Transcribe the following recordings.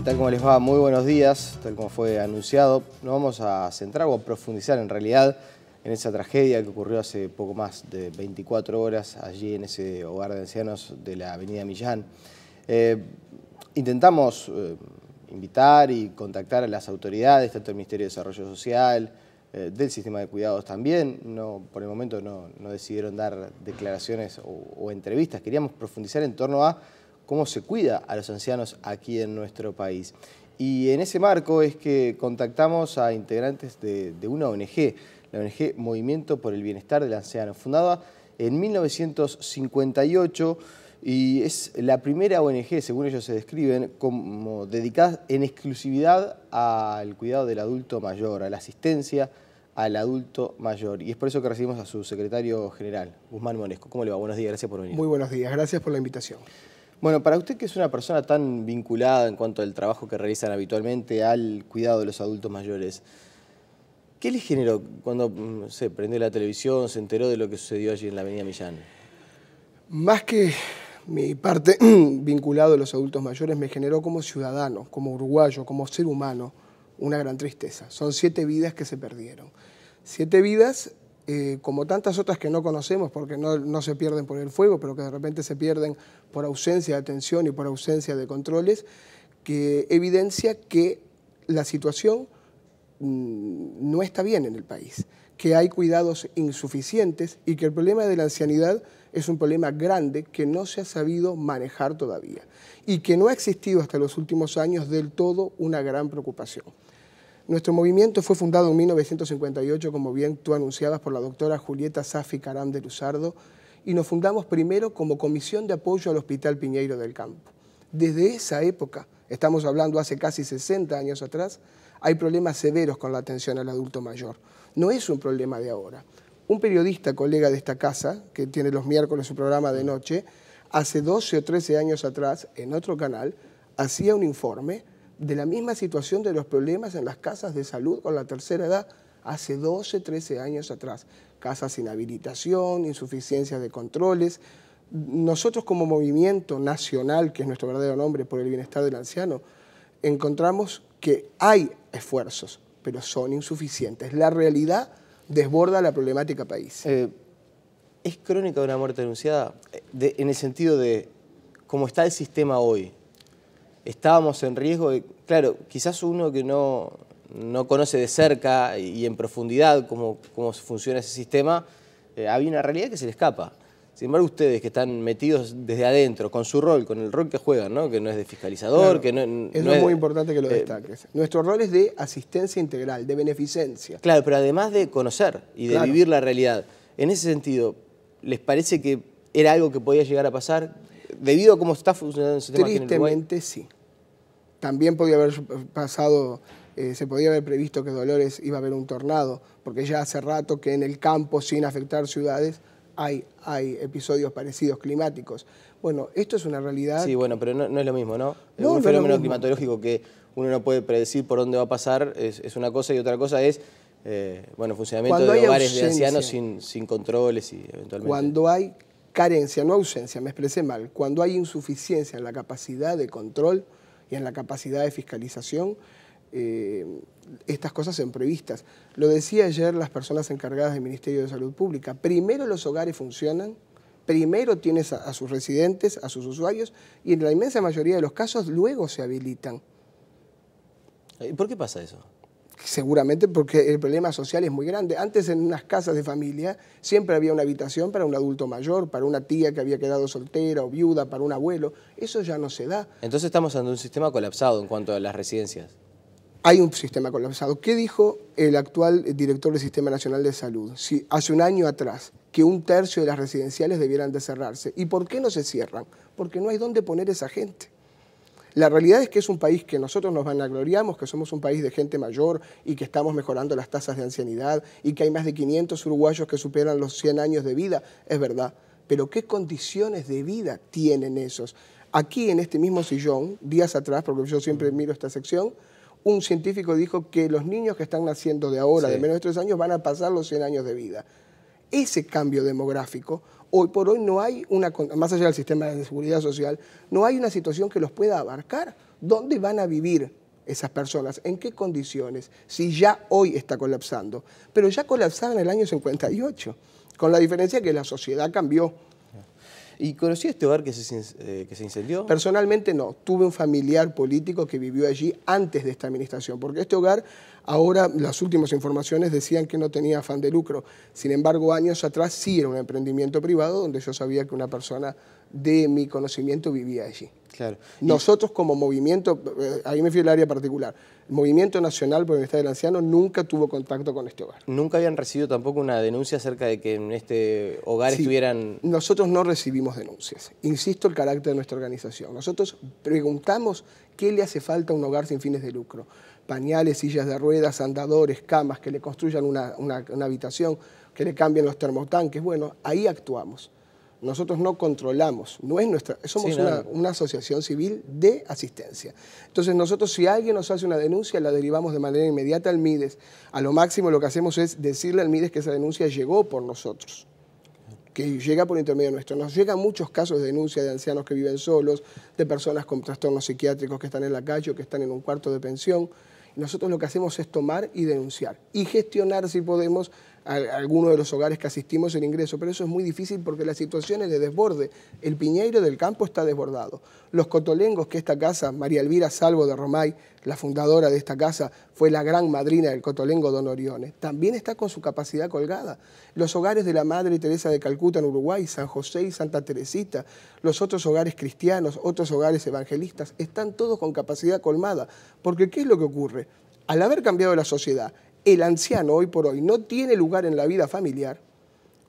¿Qué tal? como les va? Muy buenos días. Tal como fue anunciado, nos vamos a centrar o a profundizar en realidad en esa tragedia que ocurrió hace poco más de 24 horas allí en ese hogar de ancianos de la avenida Millán. Eh, intentamos eh, invitar y contactar a las autoridades, tanto el Ministerio de Desarrollo Social, eh, del sistema de cuidados también. No, por el momento no, decidieron dar declaraciones o entrevistas. Queríamos profundizar en torno a cómo se cuida a los ancianos aquí en nuestro país. Y en ese marco es que contactamos a integrantes de, una ONG, la ONG Movimiento por el Bienestar del Anciano, fundada en 1958 y es la primera ONG, según ellos se describen, como dedicada en exclusividad al cuidado del adulto mayor, a la asistencia al adulto mayor. Y es por eso que recibimos a su secretario general, Guzmán Monesco. ¿Cómo le va? Buenos días, gracias por venir. Muy buenos días, gracias por la invitación. Bueno, para usted que es una persona tan vinculada en cuanto al trabajo que realizan habitualmente al cuidado de los adultos mayores, ¿qué le generó cuando mm, se prendió la televisión, se enteró de lo que sucedió allí en la Avenida Millán? Más que mi parte vinculada a los adultos mayores me generó como ciudadano, como uruguayo, como ser humano, una gran tristeza. Son siete vidas que se perdieron. Siete vidas eh, como tantas otras que no conocemos, porque no, se pierden por el fuego, pero que de repente se pierden por ausencia de atención y por ausencia de controles, que evidencia que la situación mm, no está bien en el país, que hay cuidados insuficientes y que el problema de la ancianidad es un problema grande que no se ha sabido manejar todavía y que no ha existido hasta los últimos años del todo una gran preocupación. Nuestro movimiento fue fundado en 1958, como bien tú anunciabas, por la doctora Julieta Safi Caram de Luzardo, y nos fundamos primero como Comisión de Apoyo al Hospital Piñeiro del Campo. Desde esa época, estamos hablando hace casi 60 años atrás, hay problemas severos con la atención al adulto mayor. No es un problema de ahora. Un periodista, colega de esta casa, que tiene los miércoles su programa de noche, hace 12 o 13 años atrás, en otro canal, hacía un informe de la misma situación de los problemas en las casas de salud con la tercera edad hace 12, 13 años atrás. Casas sin habilitación, insuficiencias de controles. Nosotros como movimiento nacional, que es nuestro verdadero nombre por el bienestar del anciano, encontramos que hay esfuerzos, pero son insuficientes. La realidad desborda la problemática país. Eh, ¿Es crónica de una muerte anunciada? Eh, en el sentido de cómo está el sistema hoy, estábamos en riesgo de, claro, quizás uno que no, no conoce de cerca y en profundidad cómo, funciona ese sistema, eh, había una realidad que se le escapa. Sin embargo, ustedes que están metidos desde adentro, con su rol, con el rol que juegan, ¿no? que no es de fiscalizador, que no, es... muy importante que lo eh, destaques. Nuestro rol es de asistencia integral, de beneficencia. Claro, pero además de conocer y de vivir la realidad. En ese sentido, ¿les parece que era algo que podía llegar a pasar? debido a cómo está funcionando el sistema Tristemente, sí. También podía haber pasado, eh, se podía haber previsto que Dolores iba a haber un tornado, porque ya hace rato que en el campo, sin afectar ciudades, hay, hay episodios parecidos climáticos. Bueno, esto es una realidad. Sí, bueno, pero no, es lo mismo, ¿no? es un fenómeno climatológico que uno no puede predecir por dónde va a pasar es, una cosa y otra cosa es eh, bueno, funcionamiento de hogares de ancianos sin, sin controles y eventualmente. Cuando hay carencia, no ausencia, me expresé mal, cuando hay insuficiencia en la capacidad de control y en la capacidad de fiscalización, eh, estas cosas son previstas. Lo decía ayer las personas encargadas del Ministerio de Salud Pública, primero los hogares funcionan, primero tienes a, a sus residentes, a sus usuarios, y en la inmensa mayoría de los casos luego se habilitan. Eh, ¿Por qué pasa eso? seguramente porque el problema social es muy grande. Antes en unas casas de familia siempre había una habitación para un adulto mayor, para una tía que había quedado soltera o viuda, para un abuelo. Eso ya no se da. Entonces estamos ante un sistema colapsado en cuanto a las residencias. Hay un sistema colapsado. ¿Qué dijo el actual director del Sistema Nacional de Salud hace un año atrás que un tercio de las residenciales debieran de cerrarse? ¿Y por qué no se cierran? Porque no hay dónde poner esa gente. La realidad es que es un país que nosotros nos vanagloriamos, que somos un país de gente mayor y que estamos mejorando las tasas de ancianidad y que hay más de 500 uruguayos que superan los 100 años de vida, es verdad. Pero ¿qué condiciones de vida tienen esos? Aquí en este mismo sillón, días atrás, porque yo siempre miro esta sección, un científico dijo que los niños que están naciendo de ahora, de menos de tres años, van a pasar los 100 años de vida ese cambio demográfico, hoy por hoy no hay una, más allá del sistema de seguridad social, no hay una situación que los pueda abarcar. ¿Dónde van a vivir esas personas? ¿En qué condiciones? Si ya hoy está colapsando. Pero ya colapsaba en el año 58, con la diferencia que la sociedad cambió ¿Y conocí este hogar que se, eh, que se incendió? Personalmente no. Tuve un familiar político que vivió allí antes de esta administración, porque este hogar ahora, las últimas informaciones decían que no tenía afán de lucro. Sin embargo, años atrás sí era un emprendimiento privado donde yo sabía que una persona de mi conocimiento vivía allí. Claro. Nosotros como movimiento, eh, ahí me fui al área particular, el Movimiento Nacional por el Estado del Anciano nunca tuvo contacto con este hogar. ¿Nunca habían recibido tampoco una denuncia acerca de que en este hogar estuvieran...? Nosotros no recibimos denuncias. Insisto, el carácter de nuestra organización. Nosotros preguntamos qué le hace falta a un hogar sin fines de lucro. Pañales, sillas de ruedas, andadores, camas, que le construyan una, una habitación, que le cambien los termotanques. Bueno, ahí actuamos. Nosotros no controlamos, no es nuestra, somos una, asociación civil de asistencia. Entonces nosotros si alguien nos hace una denuncia, la derivamos de manera inmediata al MIDES. A lo máximo lo que hacemos es decirle al MIDES que esa denuncia llegó por nosotros, que llega por intermedio nuestro. Nos llegan muchos casos de denuncia de ancianos que viven solos, de personas con trastornos psiquiátricos que están en la calle o que están en un cuarto de pensión. Nosotros lo que hacemos es tomar y denunciar y gestionar, si podemos, a, algunos de los hogares que asistimos el ingreso, pero eso es muy difícil porque la situación es de desborde. El piñeiro del campo está desbordado. Los cotolengos que esta casa, María Elvira Salvo de Romay, la fundadora de esta casa, fue la gran madrina del cotolengo Don Orione... también está con su capacidad colgada. Los hogares de la Madre Teresa de Calcuta en Uruguay, San José y Santa Teresita, los otros hogares cristianos, otros hogares evangelistas, están todos con capacidad colmada. Porque ¿qué es lo que ocurre? Al haber cambiado la sociedad, el anciano hoy por hoy no tiene lugar en la vida familiar,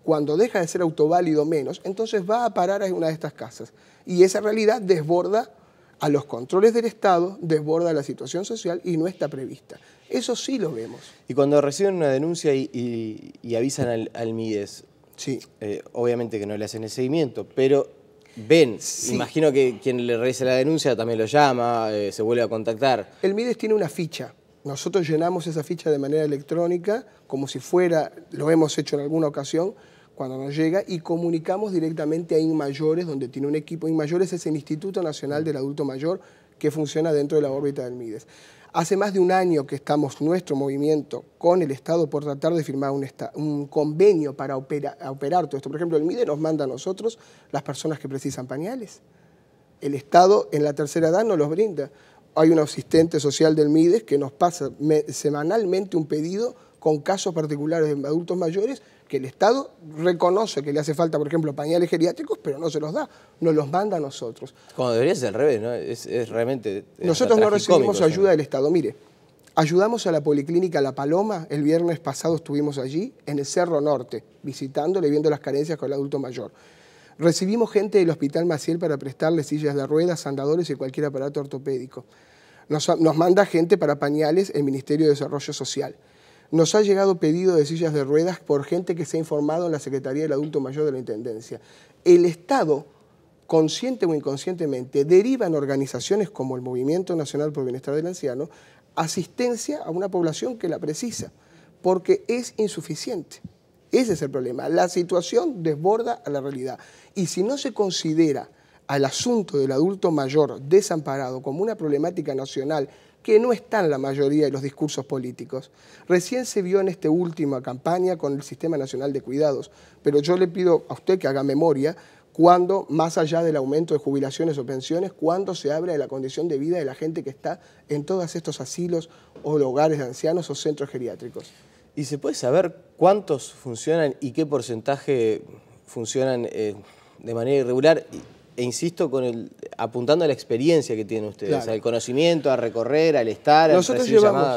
cuando deja de ser autoválido menos, entonces va a parar en una de estas casas. Y esa realidad desborda a los controles del Estado, desborda la situación social y no está prevista. Eso sí lo vemos. Y cuando reciben una denuncia y, avisan al, MIDES, sí. Eh, obviamente que no le hacen el seguimiento, pero ven, imagino que quien le realiza la denuncia también lo llama, eh, se vuelve a contactar. El MIDES tiene una ficha nosotros llenamos esa ficha de manera electrónica, como si fuera, lo hemos hecho en alguna ocasión, cuando nos llega, y comunicamos directamente a InMayores, donde tiene un equipo. InMayores es el Instituto Nacional del Adulto Mayor, que funciona dentro de la órbita del MIDES. Hace más de un año que estamos nuestro movimiento con el Estado por tratar de firmar un, convenio para operar todo esto. Por ejemplo, el MIDE nos manda a nosotros las personas que precisan pañales. El Estado en la tercera edad no los brinda hay un asistente social del MIDES que nos pasa semanalmente un pedido con casos particulares de adultos mayores que el Estado reconoce que le hace falta, por ejemplo, pañales geriátricos, pero no se los da, nos los manda a nosotros. Cuando debería ser al revés, ¿no? Es, realmente... Eh, nosotros no recibimos ayuda del Estado. Mire, ayudamos a la Policlínica La Paloma, el viernes pasado estuvimos allí, en el Cerro Norte, visitándole, viendo las carencias con el adulto mayor. Recibimos gente del Hospital Maciel para prestarle sillas de ruedas, andadores y cualquier aparato ortopédico. Nos, manda gente para pañales el Ministerio de Desarrollo Social. Nos ha llegado pedido de sillas de ruedas por gente que se ha informado en la Secretaría del Adulto Mayor de la Intendencia. El Estado, consciente o inconscientemente, deriva en organizaciones como el Movimiento Nacional por el Bienestar del Anciano asistencia a una población que la precisa, porque es insuficiente. Ese es el problema. La situación desborda a la realidad. Y si no se considera al asunto del adulto mayor desamparado como una problemática nacional que no está en la mayoría de los discursos políticos. Recién se vio en esta última campaña con el Sistema Nacional de Cuidados, pero yo le pido a usted que haga memoria cuando, más allá del aumento de jubilaciones o pensiones, cuando se habla de la condición de vida de la gente que está en todos estos asilos o hogares de ancianos o centros geriátricos. ¿Y se puede saber cuántos funcionan y qué porcentaje funcionan eh, de manera irregular? E insisto, con el, apuntando a la experiencia que tienen ustedes, al conocimiento, a recorrer, al estar, nosotros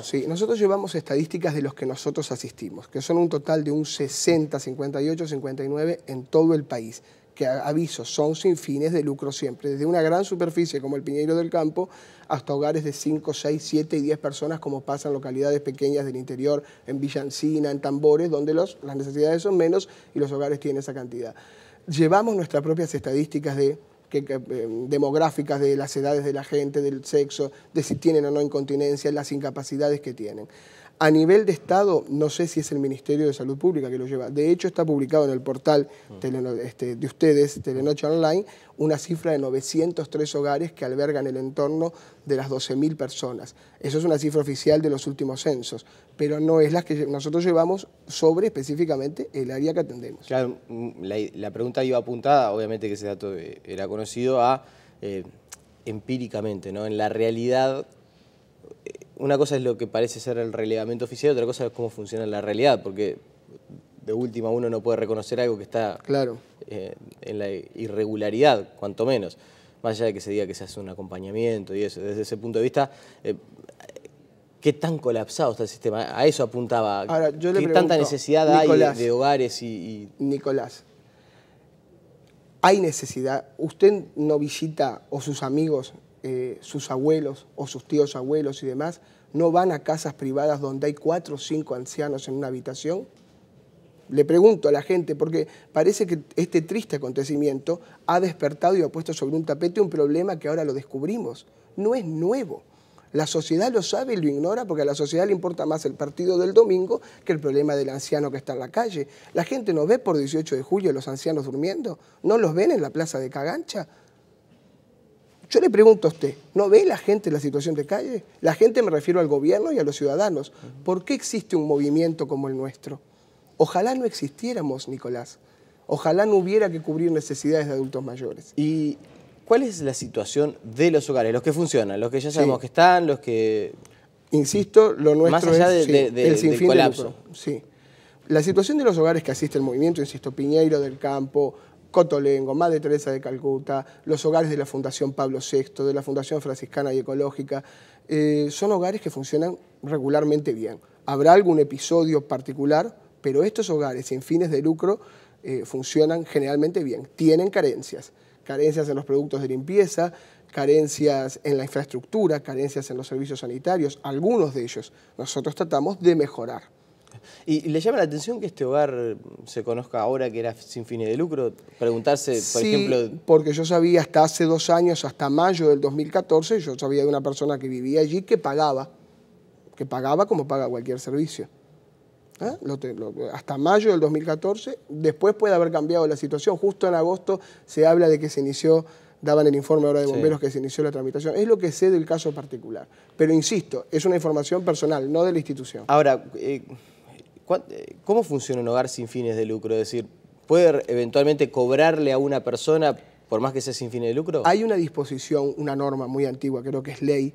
Sí, nosotros llevamos estadísticas de los que nosotros asistimos, que son un total de un 60, 58, 59 en todo el país que aviso, son sin fines de lucro siempre, desde una gran superficie como el Piñeiro del Campo hasta hogares de 5, 6, 7 y 10 personas como pasan localidades pequeñas del interior, en Villancina, en Tambores, donde las necesidades son menos y los hogares tienen esa cantidad. Llevamos nuestras propias estadísticas de eh, demográficas de las edades de la gente, del sexo, de si tienen o no incontinencia, las incapacidades que tienen. A nivel de Estado, no sé si es el Ministerio de Salud Pública que lo lleva. De hecho, está publicado en el portal mm. este, de ustedes, Telenoche Online, una cifra de 903 hogares que albergan el entorno de las 12.000 personas. Eso es una cifra oficial de los últimos censos, pero no es la que nosotros llevamos sobre específicamente el área que atendemos. Claro, mm, la, pregunta iba apuntada, obviamente que ese dato eh, era conocido, a eh, empíricamente, ¿no? en la realidad una cosa es lo que parece ser el relevamiento oficial, otra cosa es cómo funciona la realidad, porque de última uno no puede reconocer algo que está claro. Eh, en la irregularidad, cuanto menos, más allá de que se diga que se hace un acompañamiento y eso. Desde ese punto de vista, eh, ¿qué tan colapsado está el sistema? A eso apuntaba. Ahora, yo ¿Qué tanta necesidad hay de, hogares y, y... Nicolás, ¿hay necesidad? ¿Usted no visita o sus amigos eh, sus abuelos o sus tíos abuelos y demás, no van a casas privadas donde hay cuatro o cinco ancianos en una habitación? Le pregunto a la gente, porque parece que este triste acontecimiento ha despertado y ha puesto sobre un tapete un problema que ahora lo descubrimos. No es nuevo. La sociedad lo sabe y lo ignora porque a la sociedad le importa más el partido del domingo que el problema del anciano que está en la calle. La gente no ve por 18 de julio los ancianos durmiendo, no los ven en la plaza de Cagancha, yo le pregunto a usted, ¿no ve la gente la situación de calle? La gente me refiero al gobierno y a los ciudadanos. ¿Por qué existe un movimiento como el nuestro? Ojalá no existiéramos, Nicolás. Ojalá no hubiera que cubrir necesidades de adultos mayores. ¿Y cuál es la situación de los hogares? Los que funcionan, los que ya sabemos que están, los que... Insisto, lo nuestro es el del colapso. sí. La situación de los hogares que asiste el movimiento, insisto, Piñeiro del Campo, Cotolengo, Madre Teresa de Calcuta, los hogares de la Fundación Pablo VI, de la Fundación Franciscana y Ecológica, eh, son hogares que funcionan regularmente bien. Habrá algún episodio particular, pero estos hogares sin fines de lucro eh, funcionan generalmente bien. Tienen carencias, carencias en los productos de limpieza, carencias en la infraestructura, carencias en los servicios sanitarios, algunos de ellos. Nosotros tratamos de mejorar. ¿Y le llama la atención que este hogar se conozca ahora que era sin fines de lucro? Preguntarse, por ejemplo... porque yo sabía hasta hace dos años, hasta mayo del 2014, yo sabía de una persona que vivía allí que pagaba, que pagaba como paga cualquier servicio. ¿Ah? hasta mayo del 2014, después puede haber cambiado la situación. Justo en agosto se habla de que se inició, daban el informe ahora de bomberos que se inició la tramitación. Es lo que sé del caso particular. Pero insisto, es una información personal, no de la institución. Ahora... Eh, eh, ¿Cómo funciona un hogar sin fines de lucro? Es decir, ¿puede eventualmente cobrarle a una persona por más que sea sin fines de lucro? Hay una disposición, una norma muy antigua, creo que es ley,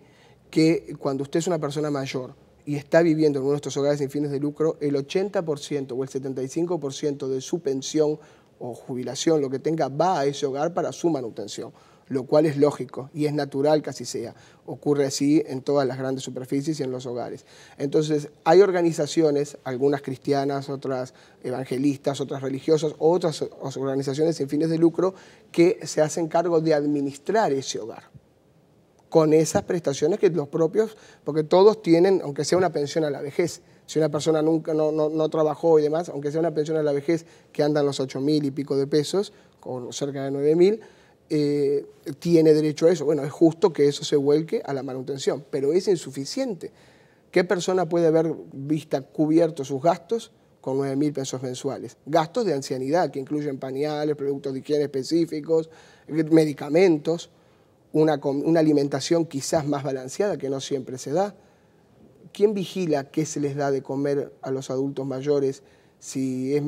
que cuando usted es una persona mayor y está viviendo en uno de estos hogares sin fines de lucro, el 80% o el 75% de su pensión o jubilación, lo que tenga, va a ese hogar para su manutención lo cual es lógico y es natural que así sea. Ocurre así en todas las grandes superficies y en los hogares. Entonces, hay organizaciones, algunas cristianas, otras evangelistas, otras religiosas, otras organizaciones sin fines de lucro, que se hacen cargo de administrar ese hogar con esas prestaciones que los propios, porque todos tienen, aunque sea una pensión a la vejez, si una persona nunca no, trabajó y demás, aunque sea una pensión a la vejez que andan los 8 mil y pico de pesos, con cerca de 9 mil, eh, tiene derecho a eso. Bueno, es justo que eso se vuelque a la manutención, pero es insuficiente. ¿Qué persona puede haber vista cubierto sus gastos con 9.000 mil pesos mensuales? Gastos de ancianidad, que incluyen pañales, productos de higiene específicos, medicamentos, una, alimentación quizás más balanceada que no siempre se da. ¿Quién vigila qué se les da de comer a los adultos mayores? si es,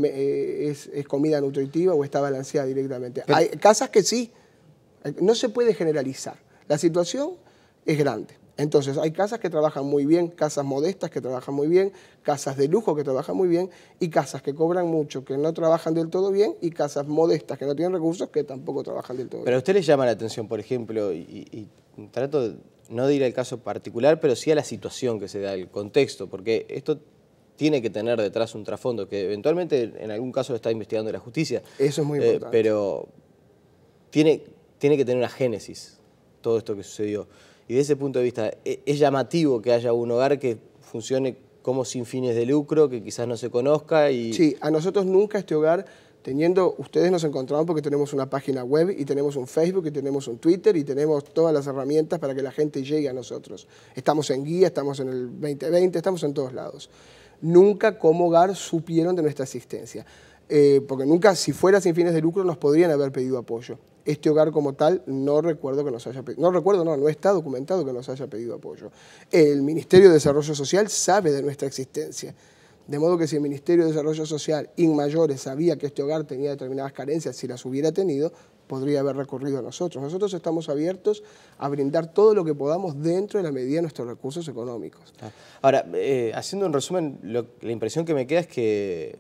eh, comida nutritiva o está balanceada directamente. Hay casas que sí, no se puede generalizar. La situación es grande. Entonces, hay casas que trabajan muy bien, casas modestas que trabajan muy bien, casas de lujo que trabajan muy bien y casas que cobran mucho, que no trabajan del todo bien y casas modestas que no tienen recursos que tampoco trabajan del todo bien. Pero a usted le llama la atención, por ejemplo, y, trato de, no de ir al caso particular, pero sí a la situación que se da, el contexto, porque esto tiene que tener detrás un trasfondo que eventualmente en algún caso lo está investigando la justicia. Eso es muy eh, importante. pero tiene tiene que tener una génesis todo esto que sucedió. Y desde ese punto de vista, e, es llamativo que haya un hogar que funcione como sin fines de lucro, que quizás no se conozca. Y... Sí, a nosotros nunca este hogar, teniendo, ustedes nos encontramos porque tenemos una página web y tenemos un Facebook y tenemos un Twitter y tenemos todas las herramientas para que la gente llegue a nosotros. Estamos en guía, estamos en el 2020, estamos en todos lados. Nunca como hogar supieron de nuestra existencia. Eh, porque nunca, si fuera sin fines de lucro, nos podrían haber pedido apoyo este hogar como tal, no recuerdo que nos haya pedido, no recuerdo, no, no está documentado que nos haya pedido apoyo. El Ministerio de Desarrollo Social sabe de nuestra existencia. De modo que si el Ministerio de Desarrollo Social, mayores sabía que este hogar tenía determinadas carencias, si las hubiera tenido, podría haber recurrido a nosotros. Nosotros estamos abiertos a brindar todo lo que podamos dentro de la medida de nuestros recursos económicos. Ah, ahora, eh, haciendo un resumen, la impresión que me queda es que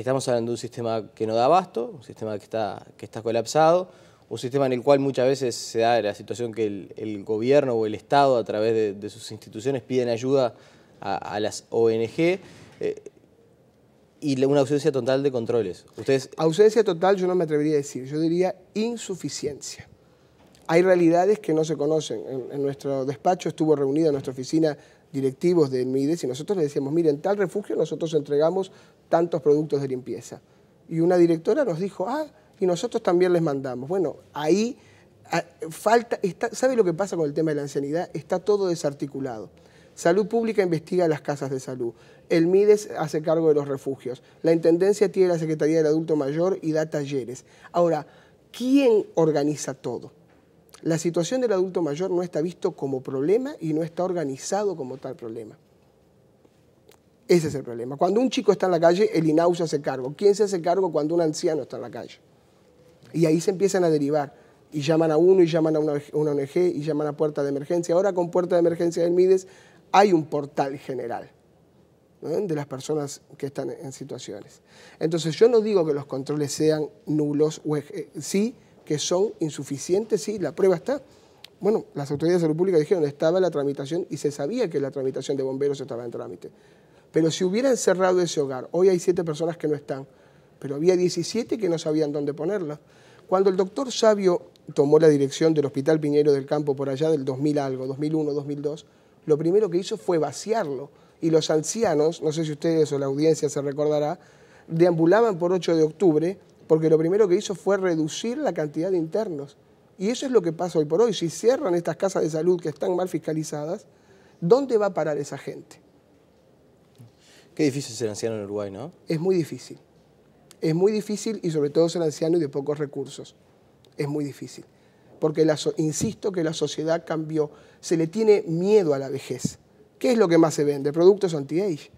estamos hablando de un sistema que no da abasto, un sistema que está, que está colapsado, un sistema en el cual muchas veces se da la situación que el, gobierno o el Estado a través de, sus instituciones piden ayuda a, las ONG. Eh, y una ausencia total de controles. Ustedes... Ausencia total yo no me atrevería a decir, yo diría insuficiencia. Hay realidades que no se conocen. En, nuestro despacho estuvo reunido en nuestra oficina directivos de MIDES y nosotros les decíamos, miren, tal refugio nosotros entregamos tantos productos de limpieza. Y una directora nos dijo, ah, y nosotros también les mandamos. Bueno, ahí ah, falta, está, ¿sabe lo que pasa con el tema de la ancianidad? Está todo desarticulado. Salud Pública investiga las casas de salud. El MIDES hace cargo de los refugios. La Intendencia tiene la Secretaría del Adulto Mayor y da talleres. Ahora, ¿quién organiza todo? La situación del adulto mayor no está visto como problema y no está organizado como tal problema. Ese es el problema. Cuando un chico está en la calle, el INAU se hace cargo. ¿Quién se hace cargo cuando un anciano está en la calle? Y ahí se empiezan a derivar. Y llaman a uno, y llaman a una, ONG, y llaman a puerta de emergencia. Ahora con puerta de emergencia del MIDES hay un portal general de las personas que están en situaciones. Entonces yo no digo que los controles sean nulos, o, sí que son insuficientes, sí, la prueba está bueno, las autoridades de salud pública dijeron, estaba la tramitación y se sabía que la tramitación de bomberos estaba en trámite. Pero si hubieran cerrado ese hogar, hoy hay siete personas que no están, pero había 17 que no sabían dónde ponerla. Cuando el doctor Sabio tomó la dirección del Hospital Piñero del Campo por allá del 2000 algo, 2001, 2002, lo primero que hizo fue vaciarlo. Y los ancianos, no sé si ustedes o la audiencia se recordará, deambulaban por 8 de octubre porque lo primero que hizo fue reducir la cantidad de internos. Y eso es lo que pasa hoy por hoy. Si cierran estas casas de salud que están mal fiscalizadas, ¿dónde va a parar esa gente? Qué difícil ser anciano en Uruguay, ¿no? Es muy difícil. Es muy difícil y sobre todo ser anciano y de pocos recursos. Es muy difícil. Porque insisto que la sociedad cambió. Se le tiene miedo a la vejez. ¿Qué es lo que más se vende? Productos anti-age.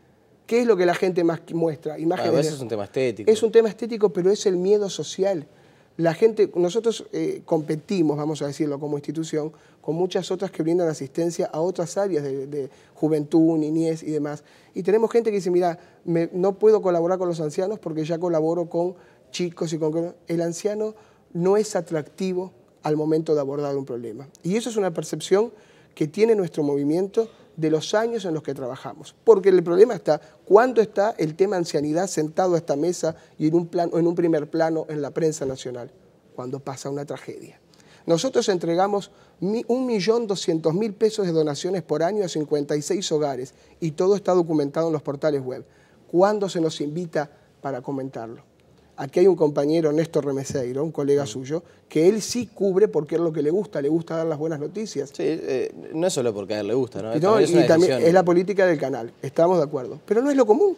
¿Qué es lo que la gente más muestra? Imágenes. es un tema estético. Es un tema estético, pero es el miedo social la gente, nosotros eh, competimos, vamos a decirlo como institución, con muchas otras que brindan asistencia a otras áreas de, juventud, niñez y demás. Y tenemos gente que dice, mira, no puedo colaborar con los ancianos porque ya colaboro con chicos y con... El anciano no es atractivo al momento de abordar un problema. Y eso es una percepción que tiene nuestro movimiento de los años en los que trabajamos. Porque el problema está, ¿cuándo está el tema ancianidad sentado a esta mesa y en un, en un primer plano en la prensa nacional? Cuando pasa una tragedia. Nosotros entregamos 1.200.000 pesos de donaciones por año a 56 hogares y todo está documentado en los portales web. ¿Cuándo se nos invita para comentarlo? Aquí hay un compañero, Néstor Remeseiro, un colega suyo, que él sí cubre porque es lo que le gusta, le gusta dar las buenas noticias. Sí, eh, no es solo porque a él le gusta, ¿no? no, es la política del canal, estamos de acuerdo. Pero no es lo común.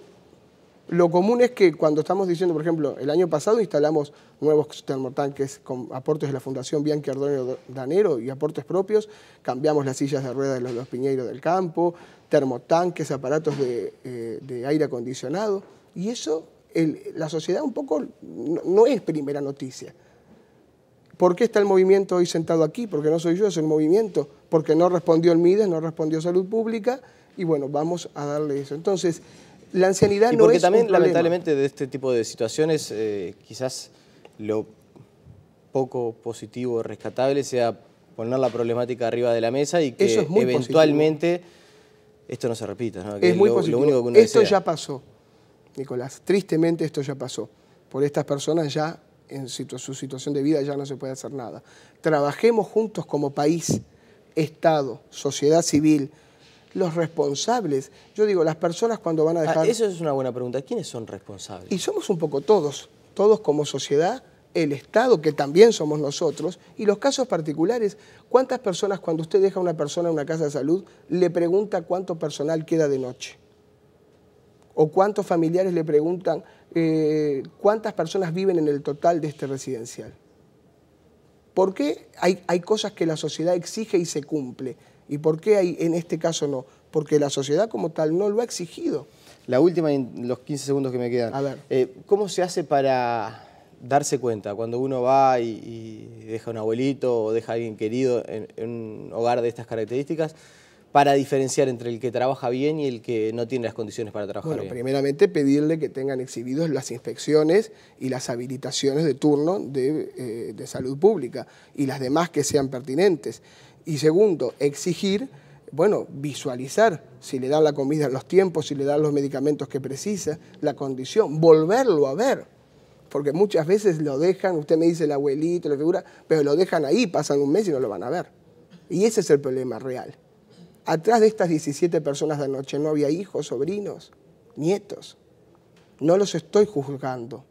Lo común es que cuando estamos diciendo, por ejemplo, el año pasado instalamos nuevos termotanques con aportes de la Fundación Bianchi Ardonio Danero y aportes propios, cambiamos las sillas de ruedas de los, piñeros piñeiros del campo, termotanques, aparatos de, eh, de aire acondicionado, y eso la sociedad un poco no, es primera noticia. ¿Por qué está el movimiento hoy sentado aquí? Porque no soy yo, es el movimiento. Porque no respondió el MIDES, no respondió Salud Pública y bueno, vamos a darle eso. Entonces, la ancianidad no es. Porque también, lamentablemente, de este tipo de situaciones, eh, quizás lo poco positivo, rescatable, sea poner la problemática arriba de la mesa y que eventualmente esto no se repita. es, esto ya pasó. Nicolás. Tristemente esto ya pasó. Por estas personas ya en su situación de vida ya no se puede hacer nada. Trabajemos juntos como país, Estado, sociedad civil, los responsables. Yo digo, las personas cuando van a ah, dejar... eso es una buena pregunta. ¿Quiénes son responsables? Y somos un poco todos, todos como sociedad, el Estado, que también somos nosotros, y los casos particulares. ¿Cuántas personas cuando usted deja a una persona en una casa de salud le pregunta cuánto personal queda de noche? o cuántos familiares le preguntan eh, cuántas personas viven en el total de este residencial. ¿Por qué hay, hay cosas que la sociedad exige y se cumple? ¿Y por qué hay, en este caso no? Porque la sociedad como tal no lo ha exigido. La última en los 15 segundos que me quedan. A ver. Eh, ¿Cómo se hace para darse cuenta cuando uno va y, deja a un abuelito o deja a alguien querido en, en un hogar de estas características? para diferenciar entre el que trabaja bien y el que no tiene las condiciones para trabajar bueno, Primeramente pedirle que tengan exhibidos las inspecciones y las habilitaciones de turno eh, de, salud pública y las demás que sean pertinentes. Y segundo, exigir bueno, visualizar si le dan la comida en los tiempos, si le dan los medicamentos que precisa, la condición, volverlo a ver. Porque muchas veces lo dejan, usted me dice el abuelito, la figura, pero lo dejan ahí, pasan un mes y no lo van a ver. Y ese es el problema real. Atrás de estas 17 personas de anoche no había hijos, sobrinos, nietos. No los estoy juzgando,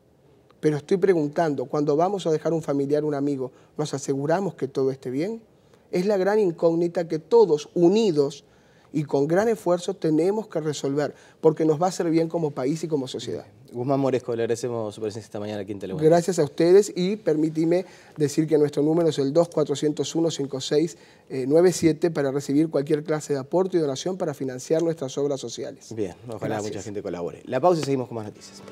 pero estoy preguntando, cuando vamos a dejar un familiar, un amigo, ¿nos aseguramos que todo esté bien? Es la gran incógnita que todos unidos y con gran esfuerzo tenemos que resolver, porque nos va a hacer bien como país y como sociedad. Guzmán Moresco, le agradecemos su presencia esta mañana aquí en Gracias a ustedes y permítime decir que nuestro número es el 2401-5697 eh, para recibir cualquier clase de aporte y donación para financiar nuestras obras sociales. Bien, ojalá mucha gente colabore. La pausa y seguimos con más noticias.